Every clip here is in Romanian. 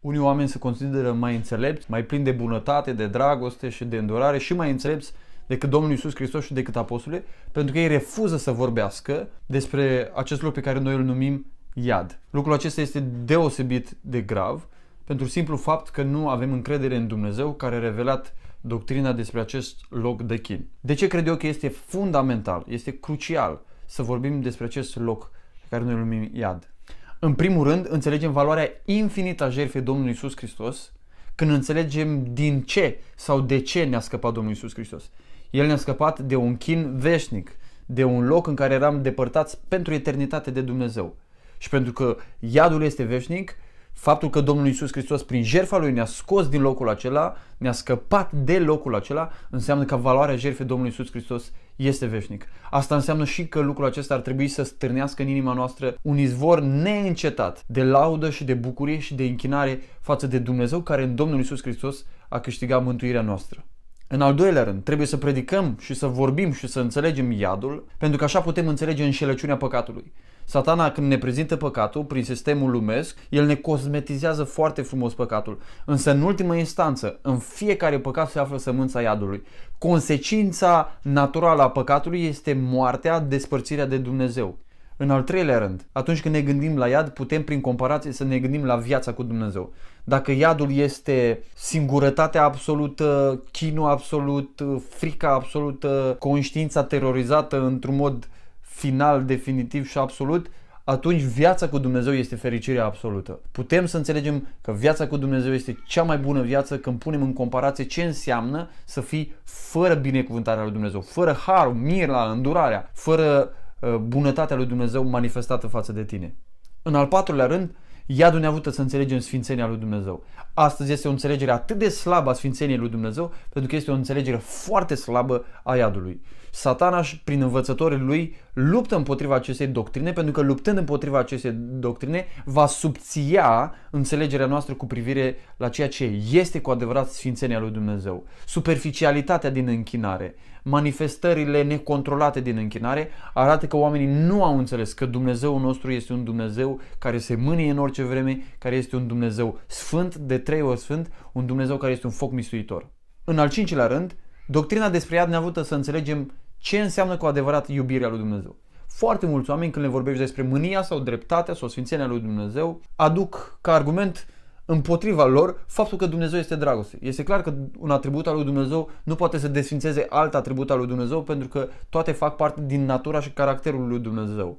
Unii oameni se consideră mai înțelepți, mai plini de bunătate, de dragoste și de îndurare și mai înțelepți decât Domnul Iisus Hristos și decât apostole, pentru că ei refuză să vorbească despre acest lucru pe care noi îl numim iad. Lucrul acesta este deosebit de grav pentru simplu fapt că nu avem încredere în Dumnezeu care a revelat doctrina despre acest loc de chin. De ce cred eu că este fundamental, este crucial să vorbim despre acest loc pe care noi îl numim iad? În primul rând, înțelegem valoarea infinită a jertfei Domnului Isus Hristos când înțelegem din ce sau de ce ne-a scăpat Domnul Isus Hristos. El ne-a scăpat de un chin veșnic, de un loc în care eram depărtați pentru eternitate de Dumnezeu. Și pentru că iadul este veșnic, Faptul că Domnul Isus Hristos prin jertfa Lui ne-a scos din locul acela, ne-a scăpat de locul acela, înseamnă că valoarea jertfei Domnului Isus Hristos este veșnic. Asta înseamnă și că lucrul acesta ar trebui să stârnească în inima noastră un izvor neîncetat de laudă și de bucurie și de închinare față de Dumnezeu care în Domnul Isus Hristos a câștigat mântuirea noastră. În al doilea rând, trebuie să predicăm și să vorbim și să înțelegem iadul, pentru că așa putem înțelege înșelăciunea păcatului. Satana, când ne prezintă păcatul prin sistemul lumesc, el ne cosmetizează foarte frumos păcatul. Însă, în ultimă instanță, în fiecare păcat se află sămânța iadului. Consecința naturală a păcatului este moartea, despărțirea de Dumnezeu. În al treilea rând, atunci când ne gândim la iad, putem prin comparație să ne gândim la viața cu Dumnezeu. Dacă iadul este singurătatea absolută, chinul absolut, frica absolută, conștiința terorizată într-un mod final, definitiv și absolut, atunci viața cu Dumnezeu este fericirea absolută. Putem să înțelegem că viața cu Dumnezeu este cea mai bună viață când punem în comparație ce înseamnă să fii fără binecuvântarea lui Dumnezeu, fără harul, mirla, îndurarea, fără Uh, bunătatea lui Dumnezeu manifestată față de tine. În al patrulea rând, iadul ne ajută să înțelegem sfințenia lui Dumnezeu. Astăzi este o înțelegere atât de slabă a sfințeniei lui Dumnezeu, pentru că este o înțelegere foarte slabă a iadului. Satana, prin învățătorii lui, luptă împotriva acestei doctrine, pentru că luptând împotriva acestei doctrine, va subția înțelegerea noastră cu privire la ceea ce este cu adevărat sfințenia lui Dumnezeu. Superficialitatea din închinare, manifestările necontrolate din închinare arată că oamenii nu au înțeles că Dumnezeu nostru este un Dumnezeu care se mânie în orice vreme, care este un Dumnezeu sfânt, de trei ori sfânt, un Dumnezeu care este un foc mistuitor. În al cincilea rând, doctrina despre iad ne avut să înțelegem ce înseamnă cu adevărat iubirea lui Dumnezeu. Foarte mulți oameni când le vorbești despre mânia sau dreptatea sau sfințenia lui Dumnezeu aduc ca argument împotriva lor faptul că Dumnezeu este dragoste. Este clar că un atribut al lui Dumnezeu nu poate să desfințeze alt atribut al lui Dumnezeu pentru că toate fac parte din natura și caracterul lui Dumnezeu.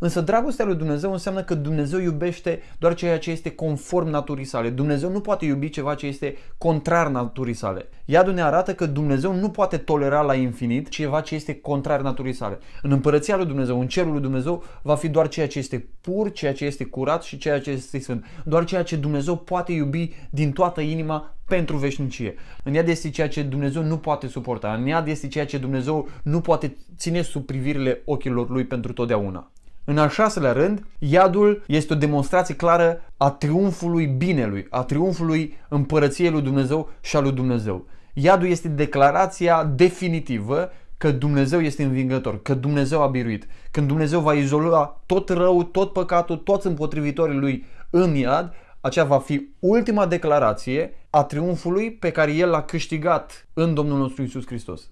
Însă dragostea lui Dumnezeu înseamnă că Dumnezeu iubește doar ceea ce este conform naturii sale. Dumnezeu nu poate iubi ceva ce este contrar naturii sale. Iadul ne arată că Dumnezeu nu poate tolera la infinit ceva ce este contrar naturii sale. În împărăția lui Dumnezeu, în cerul lui Dumnezeu, va fi doar ceea ce este pur, ceea ce este curat și ceea ce este sfânt. Doar ceea ce Dumnezeu poate iubi din toată inima pentru veșnicie. În iad este ceea ce Dumnezeu nu poate suporta. În iad este ceea ce Dumnezeu nu poate ține sub privirile ochilor lui pentru totdeauna. În al șaselea rând, iadul este o demonstrație clară a triumfului binelui, a triumfului împărăției lui Dumnezeu și a lui Dumnezeu. Iadul este declarația definitivă că Dumnezeu este învingător, că Dumnezeu a biruit, când Dumnezeu va izola tot rău, tot păcatul, toți împotrivitorii lui în iad, aceea va fi ultima declarație a triumfului pe care el l-a câștigat în Domnul nostru Isus Hristos.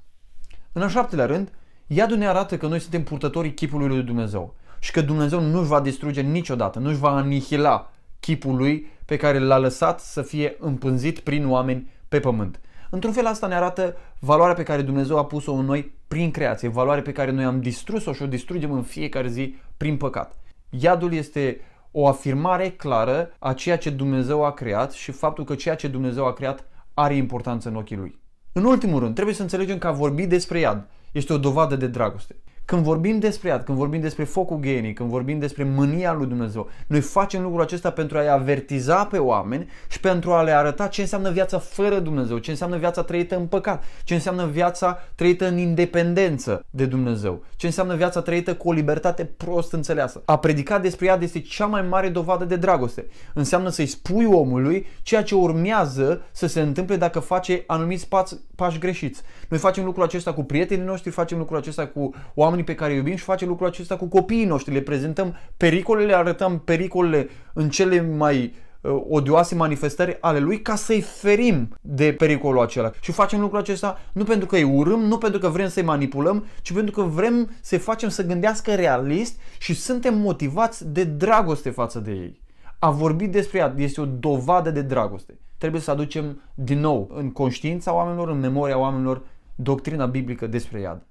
În al șaptelea rând, iadul ne arată că noi suntem purtătorii chipului lui Dumnezeu și că Dumnezeu nu își va distruge niciodată, nu își va anihila chipul lui pe care l-a lăsat să fie împânzit prin oameni pe pământ. Într-un fel asta ne arată valoarea pe care Dumnezeu a pus-o în noi prin creație, valoare pe care noi am distrus-o și o distrugem în fiecare zi prin păcat. Iadul este o afirmare clară a ceea ce Dumnezeu a creat și faptul că ceea ce Dumnezeu a creat are importanță în ochii lui. În ultimul rând, trebuie să înțelegem că a vorbi despre iad este o dovadă de dragoste. Când vorbim despre iad, când vorbim despre focul genii, când vorbim despre mânia lui Dumnezeu, noi facem lucrul acesta pentru a-i avertiza pe oameni și pentru a le arăta ce înseamnă viața fără Dumnezeu, ce înseamnă viața trăită în păcat, ce înseamnă viața trăită în independență de Dumnezeu, ce înseamnă viața trăită cu o libertate prost înțeleasă. A predica despre iad este cea mai mare dovadă de dragoste. Înseamnă să-i spui omului ceea ce urmează să se întâmple dacă face anumiți pați pași greșiți. Noi facem lucrul acesta cu prietenii noștri, facem lucrul acesta cu oamenii pe care îi iubim și facem lucrul acesta cu copiii noștri. Le prezentăm pericolele, arătăm pericolele în cele mai uh, odioase manifestări ale lui ca să-i ferim de pericolul acela. Și facem lucrul acesta nu pentru că îi urâm, nu pentru că vrem să-i manipulăm, ci pentru că vrem să-i facem să gândească realist și suntem motivați de dragoste față de ei. A vorbi despre ea este o dovadă de dragoste trebuie să aducem din nou în conștiința oamenilor, în memoria oamenilor, doctrina biblică despre iad.